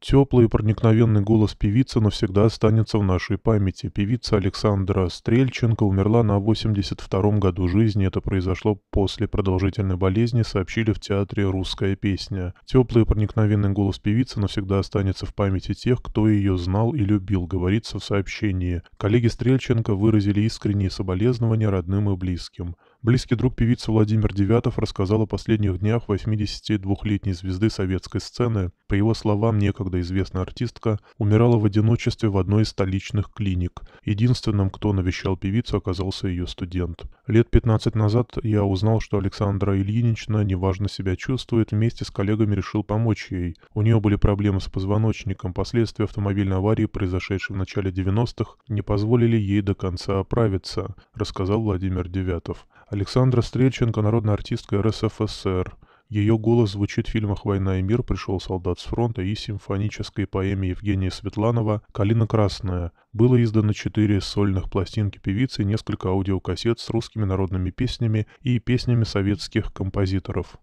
Теплый и проникновенный голос певицы навсегда останется в нашей памяти. Певица Александра Стрельченко умерла на 82-м году жизни. Это произошло после продолжительной болезни, сообщили в театре «Русская песня». Теплый и проникновенный голос певицы навсегда останется в памяти тех, кто ее знал и любил, говорится в сообщении. Коллеги Стрельченко выразили искренние соболезнования родным и близким. Близкий друг певицы Владимир Девятов рассказал о последних днях 82-летней звезды советской сцены. По его словам, некогда известная артистка умирала в одиночестве в одной из столичных клиник. Единственным, кто навещал певицу, оказался ее студент. Лет 15 назад я узнал, что Александра Ильинична неважно себя чувствует, вместе с коллегами решил помочь ей. У нее были проблемы с позвоночником, последствия автомобильной аварии, произошедшей в начале 90-х, не позволили ей до конца оправиться, рассказал Владимир Девятов. Александра Стрельченко, народная артистка РСФСР. Ее голос звучит в фильмах «Война и мир», «Пришел солдат с фронта» и симфонической поэме Евгения Светланова «Калина красная». Было издано четыре сольных пластинки певицы, несколько аудиокассет с русскими народными песнями и песнями советских композиторов.